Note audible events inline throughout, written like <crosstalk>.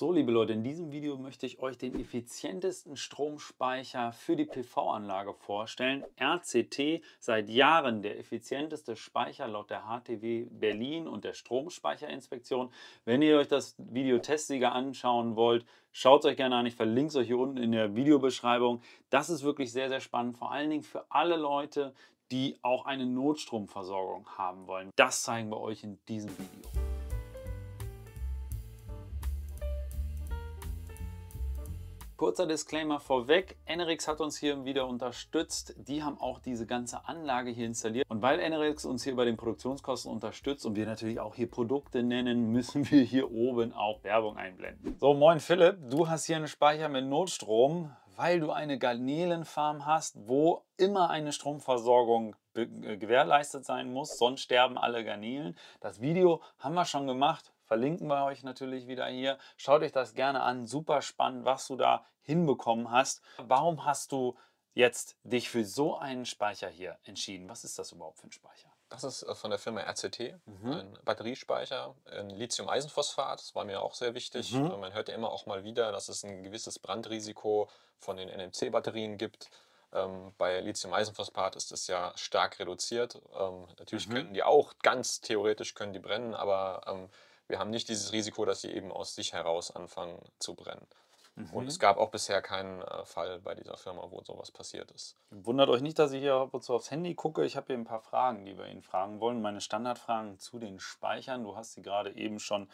So, liebe Leute, in diesem Video möchte ich euch den effizientesten Stromspeicher für die PV-Anlage vorstellen. RCT, seit Jahren der effizienteste Speicher laut der HTW Berlin und der Stromspeicherinspektion. Wenn ihr euch das Video Testsieger anschauen wollt, Schaut es euch gerne an, ich verlinke es euch hier unten in der Videobeschreibung. Das ist wirklich sehr, sehr spannend, vor allen Dingen für alle Leute, die auch eine Notstromversorgung haben wollen. Das zeigen wir euch in diesem Video. Kurzer Disclaimer vorweg, Enerix hat uns hier wieder unterstützt. Die haben auch diese ganze Anlage hier installiert. Und weil Enerix uns hier bei den Produktionskosten unterstützt und wir natürlich auch hier Produkte nennen, <laughs> müssen wir hier oben auch Werbung einblenden. So, moin Philipp, du hast hier einen Speicher mit Notstrom, weil du eine Garnelenfarm hast, wo immer eine Stromversorgung äh, gewährleistet sein muss, sonst sterben alle Garnelen. Das Video haben wir schon gemacht, Verlinken wir euch natürlich wieder hier. Schaut euch das gerne an. Super spannend, was du da hinbekommen hast. Warum hast du jetzt dich für so einen Speicher hier entschieden? Was ist das überhaupt für ein Speicher? Das ist äh, von der Firma RCT, mhm. ein Batteriespeicher in Lithium-Eisenphosphat. Das war mir auch sehr wichtig. Mhm. Äh, man hört ja immer auch mal wieder, dass es ein gewisses Brandrisiko von den NMC-Batterien gibt. Ähm, bei Lithium-Eisenphosphat ist das ja stark reduziert. Ähm, natürlich mhm. könnten die auch ganz theoretisch können die brennen, aber ähm, wir haben nicht dieses Risiko, dass sie eben aus sich heraus anfangen zu brennen. Mhm. Und es gab auch bisher keinen äh, Fall bei dieser Firma, wo sowas passiert ist. Wundert euch nicht, dass ich hier ab und zu aufs Handy gucke. Ich habe hier ein paar Fragen, die wir Ihnen fragen wollen. Meine Standardfragen zu den Speichern. Du hast sie gerade eben schon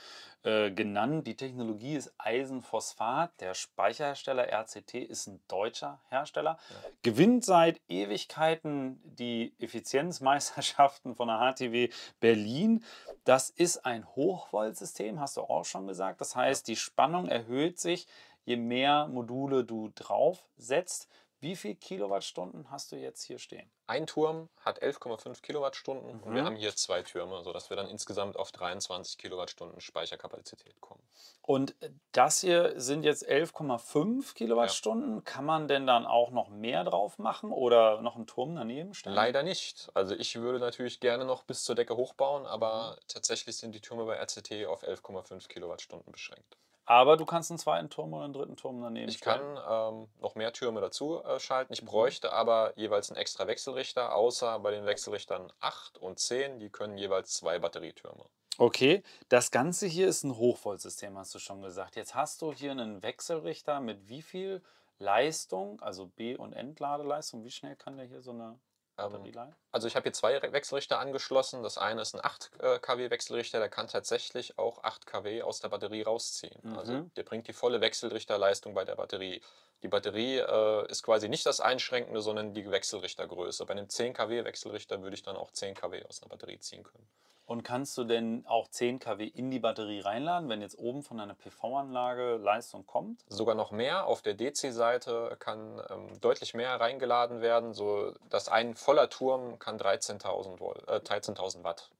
äh, genannt. Die Technologie ist Eisenphosphat. Der Speicherhersteller RCT ist ein deutscher Hersteller. Ja. Gewinnt seit Ewigkeiten die Effizienzmeisterschaften von der HTW Berlin. Das ist ein Hochvoltsystem, hast du auch schon gesagt. Das heißt, die Spannung erhöht sich je mehr Module du draufsetzt, wie viel Kilowattstunden hast du jetzt hier stehen? Ein Turm hat 11,5 Kilowattstunden mhm. und wir mhm. haben hier zwei Türme, sodass wir dann insgesamt auf 23 Kilowattstunden Speicherkapazität kommen. Und äh, das hier sind jetzt 11,5 Kilowattstunden. Ja. Kann man denn dann auch noch mehr drauf machen oder noch einen Turm daneben stellen? Leider nicht. Also ich würde natürlich gerne noch bis zur Decke hochbauen, aber mhm. tatsächlich sind die Türme bei RCT auf 11,5 Kilowattstunden beschränkt. Aber du kannst einen zweiten Turm oder einen dritten Turm daneben Ich stellen. kann ähm, noch mehr Türme dazu äh, schalten. Ich mhm. bräuchte aber jeweils einen extra Wechselrichter, außer bei den Wechselrichtern 8 und 10. Die können jeweils zwei Batterietürme. Okay, das Ganze hier ist ein Hochvoltsystem, hast du schon gesagt. Jetzt hast du hier einen Wechselrichter mit wie viel Leistung, also B- und Entladeleistung. Wie schnell kann der hier so eine ähm, also ich habe hier zwei Wechselrichter angeschlossen. Das eine ist ein 8 äh, kW Wechselrichter, der kann tatsächlich auch 8 kW aus der Batterie rausziehen. Also mhm. Also der bringt die volle Wechselrichterleistung bei der Batterie. Die Batterie äh, ist quasi nicht das Einschränkende, sondern die Wechselrichtergröße. Bei einem 10 kW Wechselrichter würde ich dann auch 10 kW aus der Batterie ziehen können. Und kannst du denn auch 10 kW in die Batterie reinladen, wenn jetzt oben von einer PV-Anlage Leistung kommt? Sogar noch mehr. Auf der DC-Seite kann ähm, deutlich mehr reingeladen werden. So, dass ein voller Turm kann 13.000 Volt, äh, 13 Watt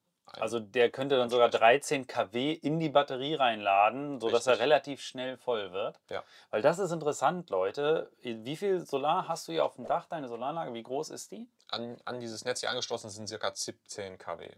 also der könnte dann sogar 13 kW in die Batterie reinladen, sodass Richtig. er relativ schnell voll wird. Ja. Weil das ist interessant, Leute. Wie viel Solar hast du hier auf dem Dach, deine Solaranlage? Wie groß ist die? An, an dieses Netz hier angeschlossen sind circa 17 kW.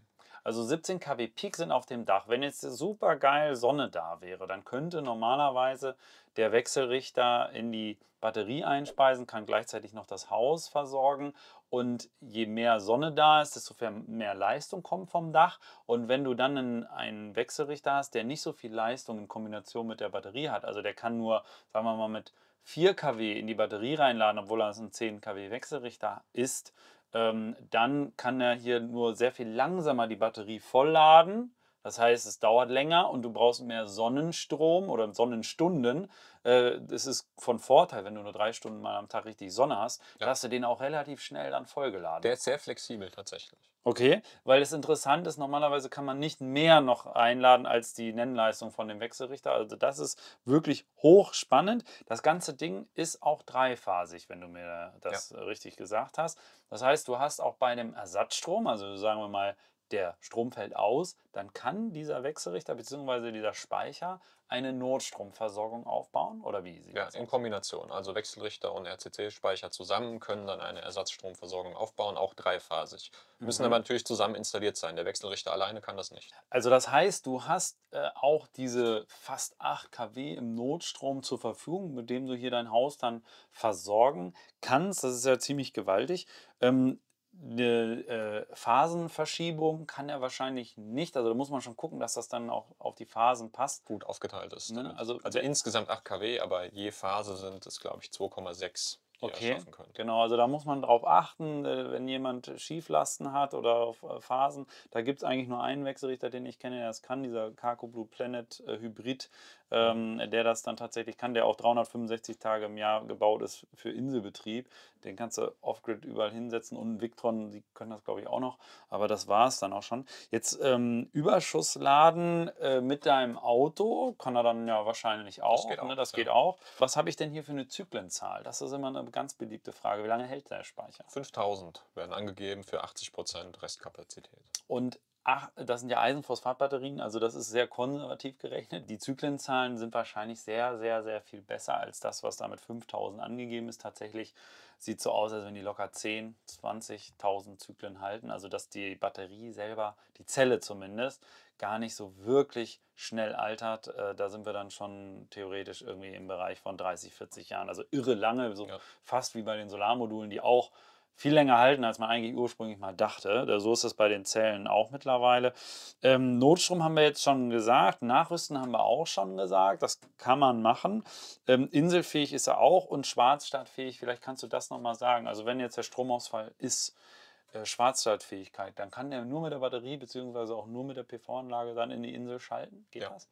Also 17 kW Peak sind auf dem Dach. Wenn jetzt super geil Sonne da wäre, dann könnte normalerweise der Wechselrichter in die Batterie einspeisen, kann gleichzeitig noch das Haus versorgen und je mehr Sonne da ist, desto mehr Leistung kommt vom Dach und wenn du dann einen Wechselrichter hast, der nicht so viel Leistung in Kombination mit der Batterie hat, also der kann nur, sagen wir mal, mit 4 kW in die Batterie reinladen, obwohl er ein 10 kW Wechselrichter ist, ähm, dann kann er hier nur sehr viel langsamer die Batterie vollladen das heißt, es dauert länger und du brauchst mehr Sonnenstrom oder Sonnenstunden. Äh, es ist von Vorteil, wenn du nur drei Stunden mal am Tag richtig Sonne hast, ja. dass du den auch relativ schnell dann vollgeladen. Der ist sehr flexibel tatsächlich. Okay, weil es interessant ist, normalerweise kann man nicht mehr noch einladen als die Nennleistung von dem Wechselrichter. Also das ist wirklich hochspannend. Das ganze Ding ist auch dreiphasig, wenn du mir das ja. richtig gesagt hast. Das heißt, du hast auch bei dem Ersatzstrom, also sagen wir mal der Strom fällt aus, dann kann dieser Wechselrichter bzw. dieser Speicher eine Notstromversorgung aufbauen oder wie sie? ja, in Kombination. Also Wechselrichter und RCC-Speicher zusammen können dann eine Ersatzstromversorgung aufbauen, auch dreiphasig. Müssen mhm. aber natürlich zusammen installiert sein. Der Wechselrichter alleine kann das nicht. Also das heißt, du hast äh, auch diese fast 8 kW im Notstrom zur Verfügung, mit dem du hier dein Haus dann versorgen kannst. Das ist ja ziemlich gewaltig. Ähm, eine äh, Phasenverschiebung kann er wahrscheinlich nicht. Also da muss man schon gucken, dass das dann auch auf die Phasen passt. Gut aufgeteilt ist. Ne? ne? Also, also insgesamt 8 kW, aber je Phase sind es, glaube ich, 2,6 okay. Genau, also da muss man drauf achten, äh, wenn jemand Schieflasten hat oder auf äh, Phasen. Da gibt es eigentlich nur einen Wechselrichter, den ich kenne, der das kann, dieser Carco Blue Planet äh, Hybrid ähm, der das dann tatsächlich kann, der auch 365 Tage im Jahr gebaut ist für Inselbetrieb. Den kannst du off-grid überall hinsetzen und Victron, die können das glaube ich auch noch, aber das war es dann auch schon. Jetzt ähm, Überschussladen äh, mit deinem Auto kann er dann ja wahrscheinlich auch. Das geht ne? auch. Ne? Das ja. geht auch. Was habe ich denn hier für eine Zyklenzahl? Das ist immer eine ganz beliebte Frage. Wie lange hält der Speicher? 5000 werden angegeben für 80% Restkapazität. Und Ach, das sind ja Eisenphosphatbatterien, also das ist sehr konservativ gerechnet. Die Zyklenzahlen sind wahrscheinlich sehr, sehr, sehr viel besser als das, was da mit 5000 angegeben ist. Tatsächlich sieht es so aus, als wenn die locker 10, 20.000 Zyklen halten. Also dass die Batterie selber, die Zelle zumindest, gar nicht so wirklich schnell altert. Äh, da sind wir dann schon theoretisch irgendwie im Bereich von 30, 40 Jahren. Also irre lange, so ja. fast wie bei den Solarmodulen, die auch viel länger halten, als man eigentlich ursprünglich mal dachte. So ist das bei den Zellen auch mittlerweile. Ähm, Notstrom haben wir jetzt schon gesagt, Nachrüsten haben wir auch schon gesagt, das kann man machen. Ähm, inselfähig ist er auch und schwarzstadtfähig, vielleicht kannst du das nochmal sagen. Also wenn jetzt der Stromausfall ist, äh, Schwarzstadtfähigkeit, dann kann er nur mit der Batterie bzw. auch nur mit der PV-Anlage dann in die Insel schalten. Geht ja. das?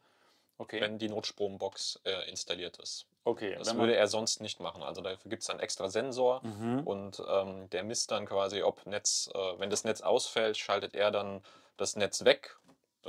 okay. wenn die Notstrombox äh, installiert ist. Okay, das würde er sonst nicht machen. Also dafür gibt es einen extra Sensor mhm. und ähm, der misst dann quasi, ob Netz, äh, wenn das Netz ausfällt, schaltet er dann das Netz weg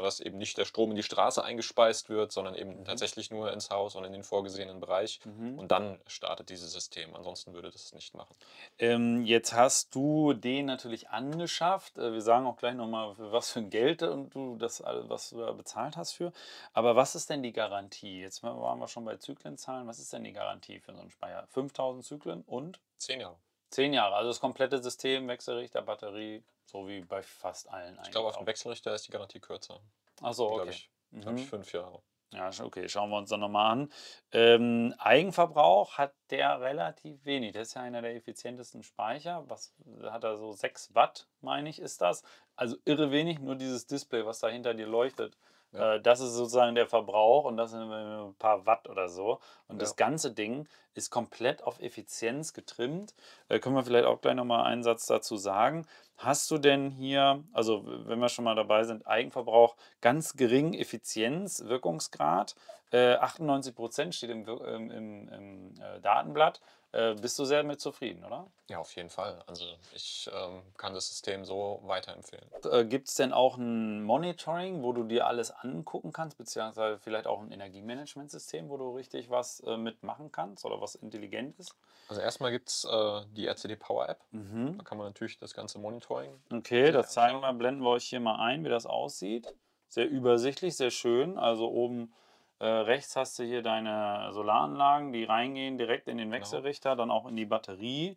dass eben nicht der Strom in die Straße eingespeist wird, sondern eben mhm. tatsächlich nur ins Haus und in den vorgesehenen Bereich. Mhm. Und dann startet dieses System. Ansonsten würde das nicht machen. Ähm, jetzt hast du den natürlich angeschafft. Äh, wir sagen auch gleich nochmal, was für ein Geld du das, was du da bezahlt hast für. Aber was ist denn die Garantie? Jetzt waren wir schon bei Zyklenzahlen. Was ist denn die Garantie für so einen Speicher? 5000 Zyklen und? 10 Jahre. Zehn Jahre, also das komplette System, Wechselrichter, Batterie, so wie bei fast allen eigentlich. Ich glaube, auf dem Wechselrichter ist die Garantie kürzer. Achso, okay. Glaube ich, glaub mhm. ich fünf Jahre. Ja, okay, schauen wir uns dann nochmal an. Ähm, Eigenverbrauch hat der relativ wenig. Das ist ja einer der effizientesten Speicher. Was hat er so? 6 Watt, meine ich, ist das. Also irre wenig, nur dieses Display, was da hinter dir leuchtet, ja. Äh, das ist sozusagen der Verbrauch und das sind ein paar Watt oder so. Und ja. das ganze Ding ist komplett auf Effizienz getrimmt. Äh, können wir vielleicht auch gleich nochmal einen Satz dazu sagen. Hast du denn hier, also wenn wir schon mal dabei sind, Eigenverbrauch, ganz gering Effizienz, Wirkungsgrad, äh, 98% steht im, im, im, im äh, Datenblatt. Äh, bist du sehr mit zufrieden, oder? Ja, auf jeden Fall. Also ich ähm, kann das System so weiterempfehlen. Äh, Gibt es denn auch ein Monitoring, wo du dir alles angucken kannst, beziehungsweise vielleicht auch ein Energiemanagementsystem, wo du richtig was äh, mitmachen kannst oder was intelligent ist? Also erstmal gibt es äh, die RCD Power App. Mhm. Da kann man natürlich das ganze Monitoring. Okay, das zeigen wir, blenden wir euch hier mal ein, wie das aussieht. Sehr übersichtlich, sehr schön. Also oben äh, rechts hast du hier deine Solaranlagen, die reingehen direkt in den genau. Wechselrichter, genau. dann auch in die Batterie.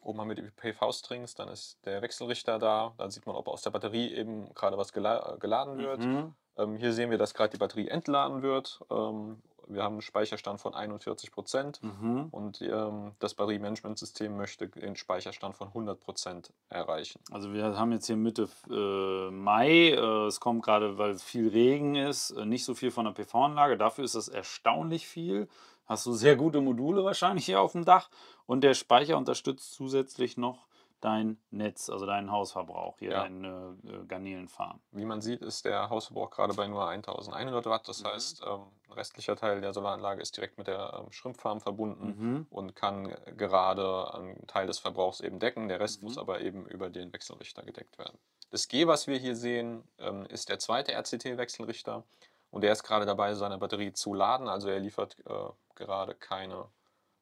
Oben haben wir die PV-Strings, dann ist der Wechselrichter da, dann sieht man, ob aus der Batterie eben gerade was gela geladen wird. Mhm. Ähm, hier sehen wir, dass gerade die Batterie entladen wird. Ähm, wir haben einen Speicherstand von 41 Prozent mhm. und ähm, das Batterie-Management-System möchte den Speicherstand von 100 Prozent erreichen. Also wir haben jetzt hier Mitte äh, Mai, äh, es kommt gerade, weil viel Regen ist, äh, nicht so viel von der PV-Anlage, dafür ist das erstaunlich viel. Hast du sehr gute Module wahrscheinlich hier auf dem Dach und der Speicher unterstützt zusätzlich noch dein Netz, also deinen Hausverbrauch, hier ja. deine äh, Garnelenfarm. Wie man sieht, ist der Hausverbrauch gerade bei nur 1100 Watt. Das mhm. heißt, ähm, ein restlicher Teil der Solaranlage ist direkt mit der ähm, Schrimpfarm verbunden mhm. und kann äh, gerade einen Teil des Verbrauchs eben decken. Der Rest mhm. muss aber eben über den Wechselrichter gedeckt werden. Das G, was wir hier sehen, ähm, ist der zweite RCT-Wechselrichter und der ist gerade dabei, seine Batterie zu laden. Also er liefert äh, gerade keine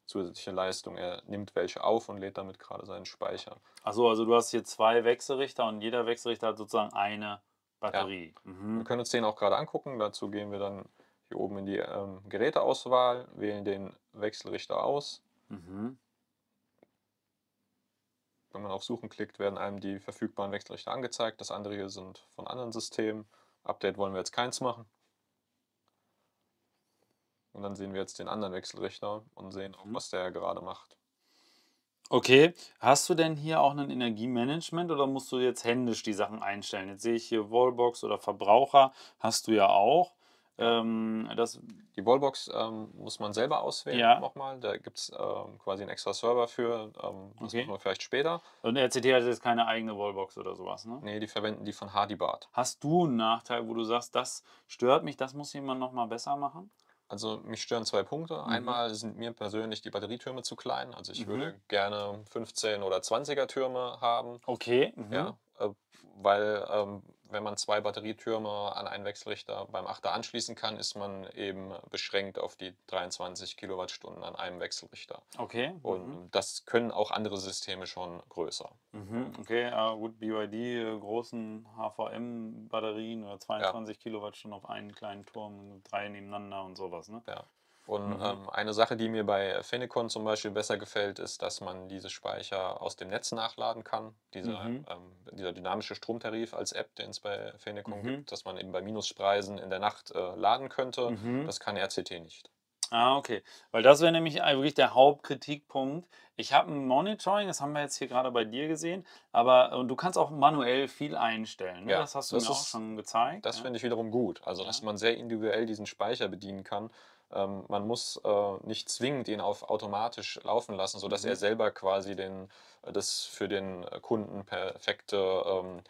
zusätzliche Leistung. Er nimmt welche auf und lädt damit gerade seinen Speicher. Achso, also du hast hier zwei Wechselrichter und jeder Wechselrichter hat sozusagen eine Batterie. Ja. Mhm. Wir können uns den auch gerade angucken. Dazu gehen wir dann hier oben in die ähm, Geräteauswahl, wählen den Wechselrichter aus. Mhm. Wenn man auf Suchen klickt, werden einem die verfügbaren Wechselrichter angezeigt. Das andere hier sind von anderen Systemen. Update wollen wir jetzt keins machen. Und dann sehen wir jetzt den anderen Wechselrechner und sehen auch, mhm. was der gerade macht. Okay, hast du denn hier auch ein Energiemanagement oder musst du jetzt händisch die Sachen einstellen? Jetzt sehe ich hier Wallbox oder Verbraucher, hast du ja auch. Ähm, die Wallbox ähm, muss man selber auswählen ja. nochmal. Da gibt es ähm, quasi einen extra Server für. Ähm, das okay. machen wir vielleicht später. Und RCT hat jetzt keine eigene Wallbox oder sowas, ne? Nee, die verwenden die von Hadibard. Hast du einen Nachteil, wo du sagst, das stört mich, das muss jemand nochmal besser machen? Also mich stören zwei Punkte. Mhm. Einmal sind mir persönlich die Batterietürme zu klein. Also ich mhm. würde gerne 15 oder 20er Türme haben. Okay. Mhm. Ja, äh, weil ähm, wenn man zwei Batterietürme an einen Wechselrichter beim Achter anschließen kann, ist man eben beschränkt auf die 23 Kilowattstunden an einem Wechselrichter. Okay. Mhm. Und mhm. das können auch andere Systeme schon größer. Mhm. Okay, äh, gut, BYD, großen HVM-Batterien oder 22 ja. Kilowattstunden auf einen kleinen Turm, drei nebeneinander und sowas, ne? Ja. Und mhm. ähm, eine Sache, die mir bei Finicon zum Beispiel besser gefällt, ist, dass man diese Speicher aus dem Netz nachladen kann. Diese, mhm. ähm, dieser dynamische Stromtarif als App, den es bei Finicon mhm. gibt, dass man eben bei Minuspreisen in der Nacht äh, laden könnte. Mhm. Das kann RCT nicht. Ah, okay. Weil das wäre nämlich wirklich der Hauptkritikpunkt. Ich habe ein Monitoring, das haben wir jetzt hier gerade bei dir gesehen, aber äh, du kannst auch manuell viel einstellen. Ne? Ja, das hast du das mir ist, auch schon gezeigt. Das ja. finde ich wiederum gut. Also, dass man sehr individuell diesen Speicher bedienen kann ähm, man muss äh, nicht zwingend ihn auf automatisch laufen lassen, sodass mhm. er selber quasi den, äh, das für den äh, Kunden perfekte, ähm,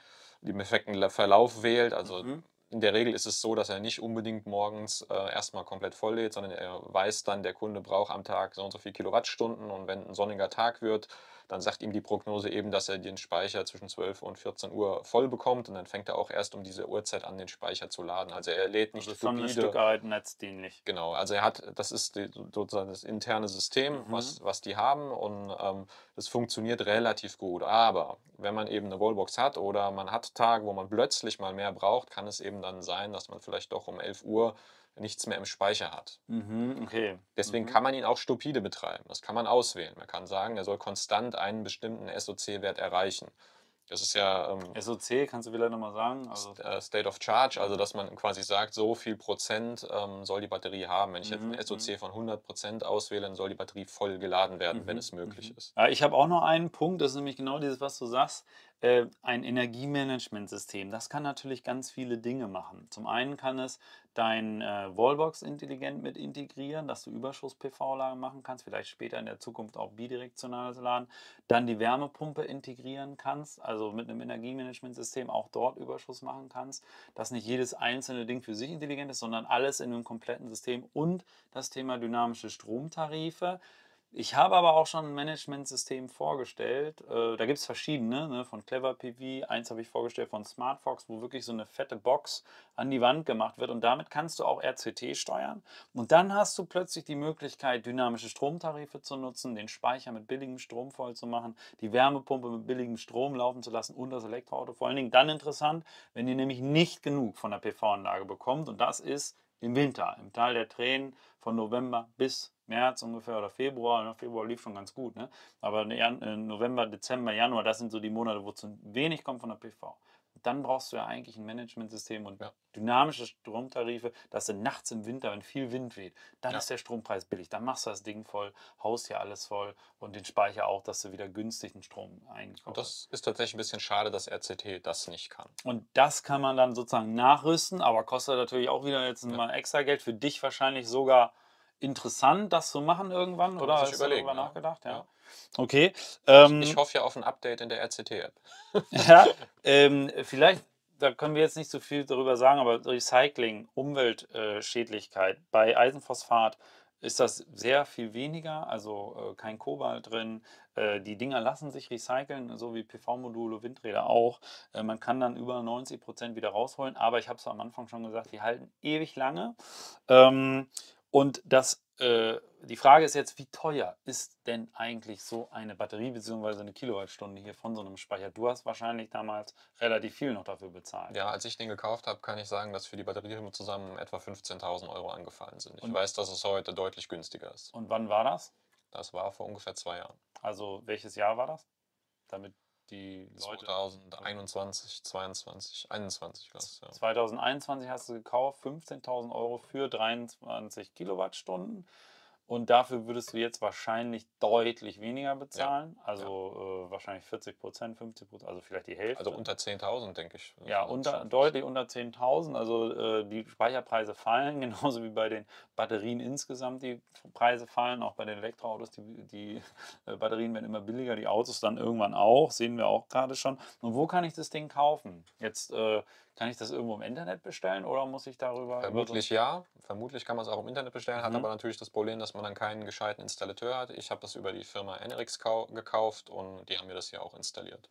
den perfekten Verlauf wählt. Also mhm. in der Regel ist es so, dass er nicht unbedingt morgens äh, erstmal komplett voll lädt, sondern er weiß dann, der Kunde braucht am Tag so und so viele Kilowattstunden und wenn ein sonniger Tag wird, dann sagt ihm die Prognose eben, dass er den Speicher zwischen 12 und 14 Uhr voll bekommt und dann fängt er auch erst um diese Uhrzeit an, den Speicher zu laden. Also er lädt nicht also stupide. Ein Stück weit netzdienlich. Genau, also er hat, das ist die, sozusagen das interne System, mhm. was, was die haben und ähm, das funktioniert relativ gut. Aber wenn man eben eine Wallbox hat oder man hat Tage, wo man plötzlich mal mehr braucht, kann es eben dann sein, dass man vielleicht doch um 11 Uhr nichts mehr im Speicher hat. Mhm, okay. Deswegen mhm. kann man ihn auch stupide betreiben. Das kann man auswählen. Man kann sagen, er soll konstant einen bestimmten SOC-Wert erreichen. Das ist ja. Ähm, SOC, kannst du vielleicht nochmal sagen? Also äh, State of Charge, also dass man quasi sagt, so viel Prozent ähm, soll die Batterie haben. Wenn ich jetzt mhm, einen SOC mhm. von 100 Prozent auswähle, dann soll die Batterie voll geladen werden, wenn mhm, es möglich ist. Ja, ich habe auch noch einen Punkt, das ist nämlich genau dieses, was du sagst. Äh, ein Energiemanagementsystem. Das kann natürlich ganz viele Dinge machen. Zum einen kann es dein äh, Wallbox intelligent mit integrieren, dass du Überschuss-PV-Lagen machen kannst, vielleicht später in der Zukunft auch bidirektionales Laden. Dann die Wärmepumpe integrieren kannst, also mit einem Energiemanagementsystem auch dort Überschuss machen kannst, dass nicht jedes einzelne Ding für sich intelligent ist, sondern alles in einem kompletten System und das Thema dynamische Stromtarife. Ich habe aber auch schon ein Management-System vorgestellt. Äh, da gibt es verschiedene, ne? von Clever PV, eins habe ich vorgestellt von SmartFox, wo wirklich so eine fette Box an die Wand gemacht wird und damit kannst du auch RCT steuern. Und dann hast du plötzlich die Möglichkeit, dynamische Stromtarife zu nutzen, den Speicher mit billigem Strom voll zu machen, die Wärmepumpe mit billigem Strom laufen zu lassen und das Elektroauto. Vor allen Dingen dann interessant, wenn ihr nämlich nicht genug von der PV-Anlage bekommt und das ist den Winter, im Tal der Tränen von November bis März ungefähr oder Februar. Ne, Februar lief schon ganz gut, ne? aber äh, November, Dezember, Januar, das sind so die Monate, wo zu wenig kommt von der PV dann brauchst du ja eigentlich ein Managementsystem und ja. dynamische Stromtarife, dass du nachts im Winter, wenn viel Wind weht, dann ja. ist der Strompreis billig. Dann machst du das Ding voll, haust hier alles voll und den Speicher auch, dass du wieder günstigen Strom einkaufst. Und das ist tatsächlich ein bisschen schade, dass RCT das nicht kann. Und das kann man dann sozusagen nachrüsten, aber kostet natürlich auch wieder jetzt ja. mal extra Geld. Für dich wahrscheinlich sogar interessant, das zu machen irgendwann? oder hast du darüber nachgedacht? Ja. ja. Okay. Ähm, ich, ich, hoffe ja auf ein Update in der RCT-App. <laughs> ja, <laughs> ähm, vielleicht, da können wir jetzt nicht so viel darüber sagen, aber Recycling, Umweltschädlichkeit äh, bei Eisenphosphat ist das sehr viel weniger, also äh, kein Kobalt drin. Äh, die Dinger lassen sich recyceln, so wie PV-Module, Windräder auch. Äh, man kann dann über 90% Prozent wieder rausholen, aber ich habe es am Anfang schon gesagt, die halten ewig lange. Ähm, und das, äh, die Frage ist jetzt, wie teuer ist denn eigentlich so eine Batterie bzw. eine Kilowattstunde hier von so einem Speicher? Du hast wahrscheinlich damals relativ viel noch dafür bezahlt. Ja, als ich den gekauft habe, kann ich sagen, dass für die Batterie zusammen etwa 15.000 Euro angefallen sind. Ich und weiß, dass es heute deutlich günstiger ist. Und wann war das? Das war vor ungefähr zwei Jahren. Also welches Jahr war das? Damit die Leute. 2021, 22, 21 glaube ich. Ja. 2021 hast du gekauft, 15.000 Euro für 23 Kilowattstunden. Und dafür würdest du jetzt wahrscheinlich deutlich weniger bezahlen. Ja. Also ja. Äh, wahrscheinlich 40 Prozent, 50 Prozent, also vielleicht die Hälfte. Also unter 10.000, denke ich. Ja, also unter, deutlich unter 10.000. Also äh, die Speicherpreise fallen, <laughs> genauso wie bei den Batterien insgesamt die Preise fallen. Auch bei den Elektroautos, die, die <laughs> äh, Batterien werden immer billiger, die Autos dann irgendwann auch. Sehen wir auch gerade schon. Und wo kann ich das Ding kaufen? Jetzt äh, kann ich das irgendwo im Internet bestellen oder muss ich darüber? Vermutlich ja. Vermutlich kann man es auch im Internet bestellen, mhm. hat aber natürlich das Problem, dass man dann keinen gescheiten Installateur hat. Ich habe das über die Firma Enerix gekauft und die haben mir das hier auch installiert.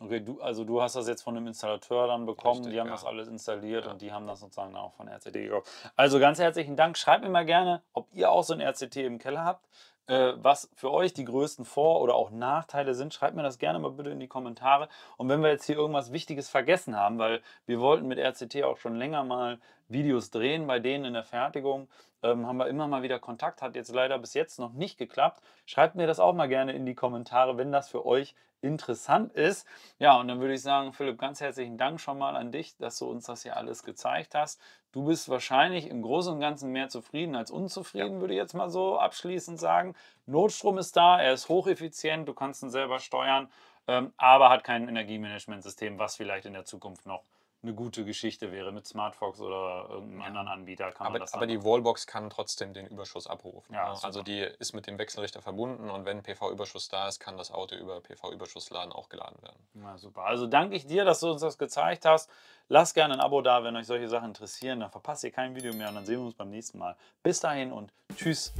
Okay, du, also du hast das jetzt von einem Installateur dann bekommen, Richtig, die haben ja. das alles installiert ja. und die haben das sozusagen auch von RCT gekauft. Also ganz herzlichen Dank. Schreibt mir mal gerne, ob ihr auch so ein RCT im Keller habt. Äh, was für euch die größten Vor- oder auch Nachteile sind. Schreibt mir das gerne mal bitte in die Kommentare. Und wenn wir jetzt hier irgendwas Wichtiges vergessen haben, weil wir wollten mit RCT auch schon länger mal Videos drehen bei denen in der Fertigung ähm, haben wir immer mal wieder Kontakt, hat jetzt leider bis jetzt noch nicht geklappt. Schreibt mir das auch mal gerne in die Kommentare, wenn das für euch interessant ist. Ja, und dann würde ich sagen, Philipp, ganz herzlichen Dank schon mal an dich, dass du uns das hier alles gezeigt hast. Du bist wahrscheinlich im Großen und Ganzen mehr zufrieden als unzufrieden, ja. würde ich jetzt mal so abschließend sagen. Notstrom ist da, er ist hocheffizient, du kannst ihn selber steuern, ähm, aber hat kein Energiemanagementsystem, was vielleicht in der Zukunft noch eine gute Geschichte wäre. Mit Smartfox oder irgendeinem ja. anderen Anbieter kann aber, man das Aber die Wallbox kann trotzdem den Überschuss abrufen. Ja, ne? also die ist mit dem Wechselrichter verbunden und wenn PV-Überschuss da ist, kann das Auto über PV-Überschussladen auch geladen werden. Na super. Also danke ich dir, dass du uns das gezeigt hast. Lasst gerne ein Abo da, wenn euch solche Sachen interessieren. Dann verpasst ihr kein Video mehr und dann sehen wir uns beim nächsten Mal. Bis dahin und tschüss.